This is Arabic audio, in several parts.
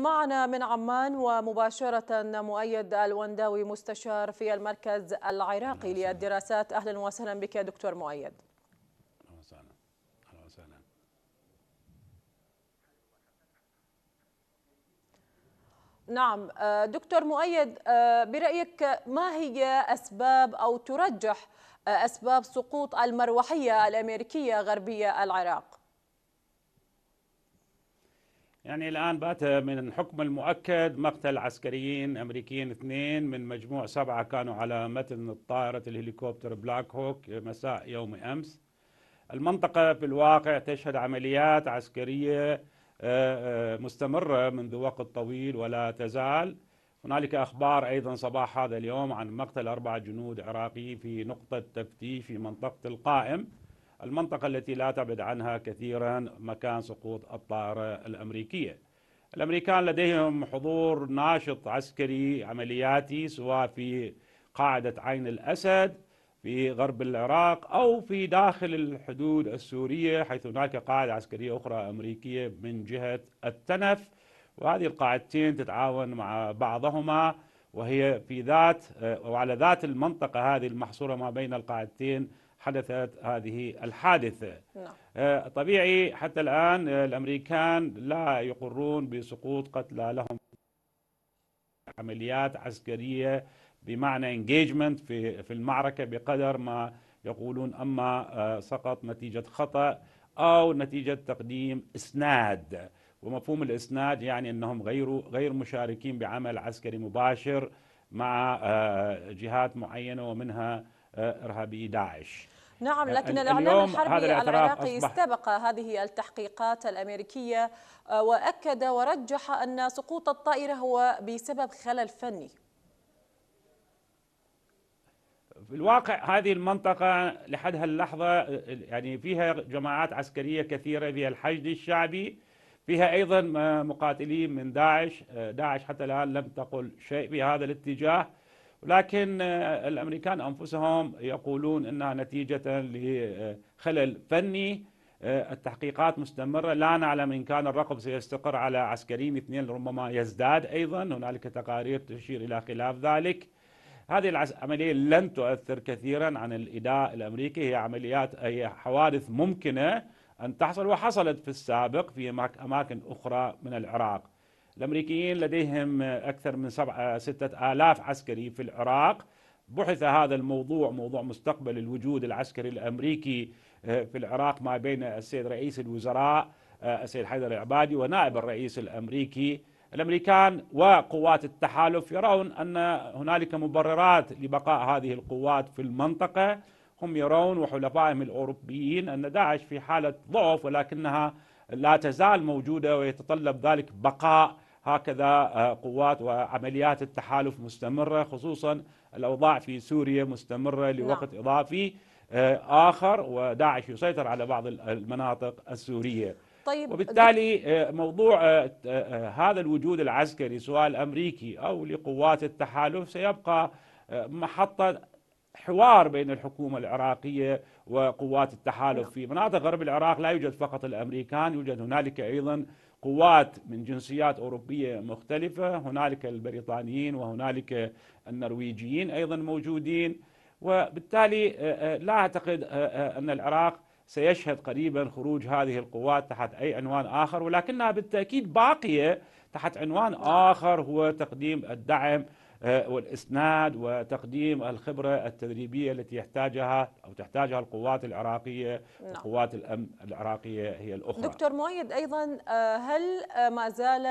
معنا من عمان ومباشرة مؤيد الونداوي مستشار في المركز العراقي للدراسات أهلا وسهلا بك دكتور مؤيد أهلا وسهلا أهلا وسهلا نعم آه، دكتور مؤيد آه، برأيك ما هي أسباب أو ترجح آه، أسباب سقوط المروحية الأمريكية غربية العراق؟ يعني الآن بات من الحكم المؤكد مقتل عسكريين أمريكيين اثنين من مجموع سبعة كانوا على متن الطائرة الهليكوبتر بلاك هوك مساء يوم أمس المنطقة في الواقع تشهد عمليات عسكرية آه، آه، مستمرة منذ وقت طويل ولا تزال هنالك أخبار أيضا صباح هذا اليوم عن مقتل أربعة جنود عراقيين في نقطة تفتيش في منطقة القائم المنطقة التي لا تبعد عنها كثيرا مكان سقوط الطائرة الأمريكية الأمريكان لديهم حضور ناشط عسكري عملياتي سواء في قاعدة عين الأسد في غرب العراق أو في داخل الحدود السورية حيث هناك قاعدة عسكرية أخرى أمريكية من جهة التنف وهذه القاعدتين تتعاون مع بعضهما وهي في ذات وعلى ذات المنطقة هذه المحصورة ما بين القاعدتين حدثت هذه الحادثة نعم. آه، طبيعي حتى الآن آه، الأمريكان لا يقرون بسقوط قتلى لهم عمليات عسكرية بمعنى engagement في في المعركة بقدر ما يقولون أما آه، سقط نتيجة خطأ أو نتيجة تقديم إسناد ومفهوم الإسناد يعني أنهم غير غير مشاركين بعمل عسكري مباشر مع جهات معينة ومنها إرهابي آه، داعش نعم آه، لكن الإعلام الحربي العراقي استبق هذه التحقيقات الأمريكية آه، وأكد ورجح أن سقوط الطائرة هو بسبب خلل فني في الواقع هذه المنطقة لحد هاللحظة يعني فيها جماعات عسكرية كثيرة فيها الحشد الشعبي فيها أيضا مقاتلين من داعش داعش حتى الآن لم تقل شيء في هذا الاتجاه ولكن آه، الامريكان انفسهم يقولون انها نتيجه لخلل آه، فني آه، التحقيقات مستمرة لا نعلم إن كان الرقم سيستقر على عسكريين اثنين ربما يزداد أيضا هنالك تقارير تشير إلى خلاف ذلك هذه العملية لن تؤثر كثيرا عن الإداء الأمريكي هي عمليات هي حوادث ممكنة أن تحصل وحصلت في السابق في أماكن أخرى من العراق الأمريكيين لديهم أكثر من سبعة ستة آلاف عسكري في العراق بحث هذا الموضوع موضوع مستقبل الوجود العسكري الأمريكي آه، في العراق ما بين السيد رئيس الوزراء آه، السيد حيدر العبادي ونائب الرئيس الأمريكي الامريكان وقوات التحالف يرون ان هنالك مبررات لبقاء هذه القوات في المنطقه هم يرون وحلفائهم الاوروبيين ان داعش في حاله ضعف ولكنها لا تزال موجودة ويتطلب ذلك بقاء هكذا آه، قوات وعمليات التحالف مستمرة خصوصا الأوضاع في سوريا مستمرة نعم. لوقت إضافي آه، آخر وداعش يسيطر على بعض المناطق السورية طيب وبالتالي آه، موضوع هذا الوجود العسكري سواء الأمريكي أو لقوات التحالف سيبقى محطة حوار بين الحكومة العراقية وقوات التحالف نعم. في مناطق غرب العراق لا يوجد فقط الأمريكان يوجد هنالك أيضا قوات من جنسيات أوروبية مختلفة هنالك البريطانيين وهنالك النرويجيين أيضا موجودين وبالتالي آه، آه، لا أعتقد آه، أن العراق سيشهد قريبا خروج هذه القوات تحت أي عنوان آخر ولكنها بالتأكيد باقية تحت عنوان نعم. آخر هو تقديم الدعم آه، والإسناد وتقديم الخبرة التدريبية التي يحتاجها أو تحتاجها القوات العراقية نعم. قوات الأمن العراقية هي الأخرى دكتور مؤيد أيضا آه، هل آه، ما زال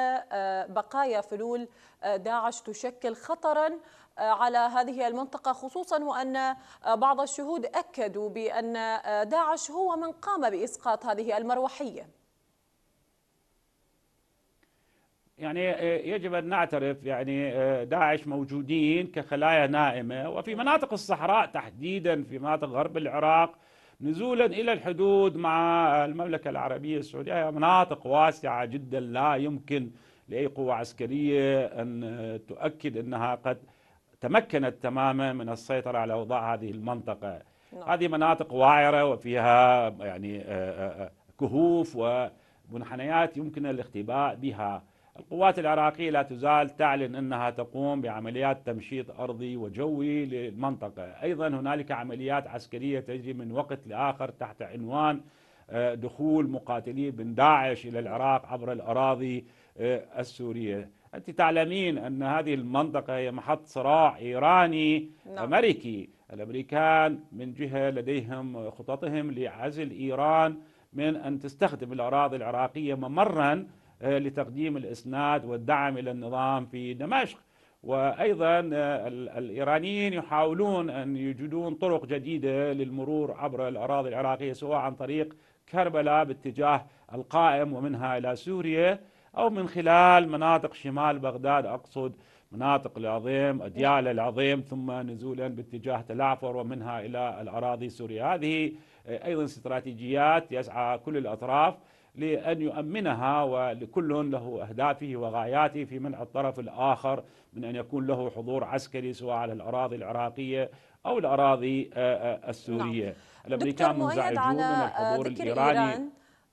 بقايا فلول داعش تشكل خطراً على هذه المنطقة خصوصا وأن بعض الشهود أكدوا بأن داعش هو من قام بإسقاط هذه المروحية يعني آه، يجب أن نعترف يعني آه، داعش موجودين كخلايا نائمة وفي مناطق الصحراء تحديدا في مناطق غرب العراق نزولا إلى الحدود مع المملكة العربية السعودية هي مناطق واسعة جدا لا يمكن لأي قوة عسكرية أن آه، تؤكد أنها قد تمكنت تماما من السيطرة على أوضاع هذه المنطقة نعم. هذه مناطق وعرة وفيها يعني كهوف ومنحنيات يمكن الاختباء بها القوات العراقية لا تزال تعلن أنها تقوم بعمليات تمشيط أرضي وجوي للمنطقة أيضا هنالك عمليات عسكرية تجري من وقت لآخر تحت عنوان آه، دخول مقاتلين من داعش إلى العراق عبر الأراضي آه، السورية أنت تعلمين أن هذه المنطقة هي محط صراع إيراني نعم. أمريكي الأمريكان من جهة لديهم خططهم لعزل إيران من أن تستخدم الأراضي العراقية ممراً آه، لتقديم الإسناد والدعم إلى النظام في دمشق وأيضا آه، الإيرانيين يحاولون أن يجدون طرق جديدة للمرور عبر الأراضي العراقية سواء عن طريق كربلاء باتجاه القائم ومنها إلى سوريا أو من خلال مناطق شمال بغداد أقصد مناطق العظيم أديال العظيم ثم نزولا باتجاه تلعفر ومنها إلى الأراضي السورية هذه آه، أيضا استراتيجيات يسعى كل الأطراف لأن يؤمنها ولكل له أهدافه وغاياته في منع الطرف الآخر من أن يكون له حضور عسكري سواء على الأراضي العراقية أو الأراضي آه، آه، السورية نعم. الأمريكان منزعجون من آه، الحضور الإيراني إيران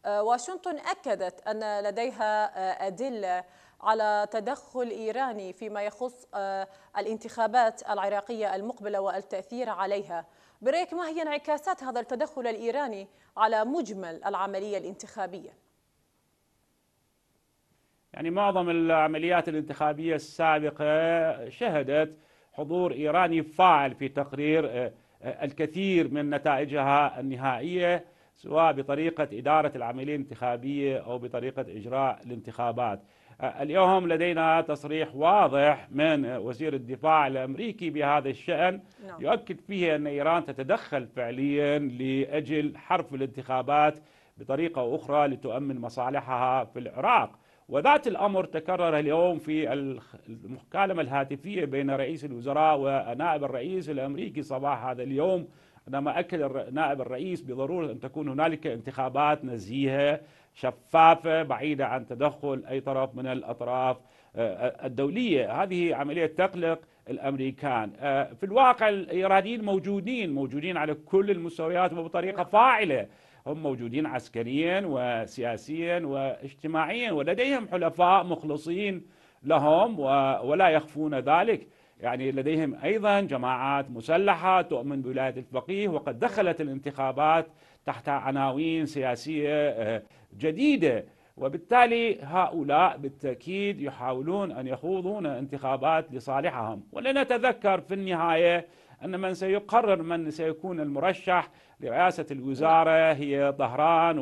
واشنطن أكدت أن لديها أدلة على تدخل إيراني فيما يخص الانتخابات العراقية المقبلة والتأثير عليها برأيك ما هي انعكاسات هذا التدخل الإيراني على مجمل العملية الانتخابية؟ يعني معظم العمليات الانتخابية السابقة شهدت حضور إيراني فاعل في تقرير آه، آه، الكثير من نتائجها النهائية سواء بطريقة إدارة العملية الانتخابية أو بطريقة إجراء الانتخابات آه، اليوم لدينا تصريح واضح من وزير الدفاع الأمريكي بهذا الشأن نعم. يؤكد فيه أن إيران تتدخل فعليا لأجل حرف الانتخابات بطريقة أخرى لتؤمن مصالحها في العراق وذات الأمر تكرر اليوم في المكالمة الهاتفية بين رئيس الوزراء ونائب الرئيس الأمريكي صباح هذا اليوم عندما أكد نائب الرئيس بضرورة أن تكون هنالك انتخابات نزيهة شفافة بعيدة عن تدخل أي طرف من الأطراف آه، آه، الدولية هذه عملية تقلق الامريكان آه، في الواقع الايرانيين موجودين موجودين على كل المستويات وبطريقه فاعله هم موجودين عسكريا وسياسيا واجتماعيا ولديهم حلفاء مخلصين لهم ولا يخفون ذلك يعني لديهم أيضا جماعات مسلحة تؤمن بولاية الفقيه وقد دخلت الانتخابات تحت عناوين سياسية آه، جديدة وبالتالي هؤلاء بالتأكيد يحاولون أن يخوضون انتخابات لصالحهم ولنتذكر في النهاية أن من سيقرر من سيكون المرشح لرئاسة الوزارة هي طهران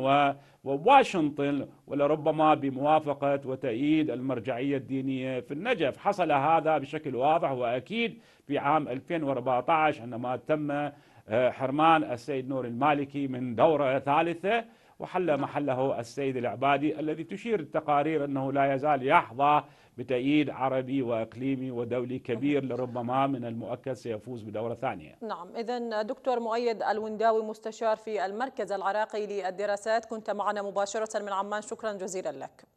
وواشنطن ولربما بموافقة وتأييد المرجعية الدينية في النجف حصل هذا بشكل واضح وأكيد في عام 2014 عندما تم آه، حرمان السيد نور المالكي من دورة ثالثة وحل نعم. محله السيد العبادي الذي تشير التقارير أنه لا يزال يحظى بتأييد عربي وإقليمي ودولي كبير لربما من المؤكد سيفوز بدورة ثانية نعم إذا دكتور مؤيد الونداوي مستشار في المركز العراقي للدراسات كنت معنا مباشرة من عمان شكرا جزيلا لك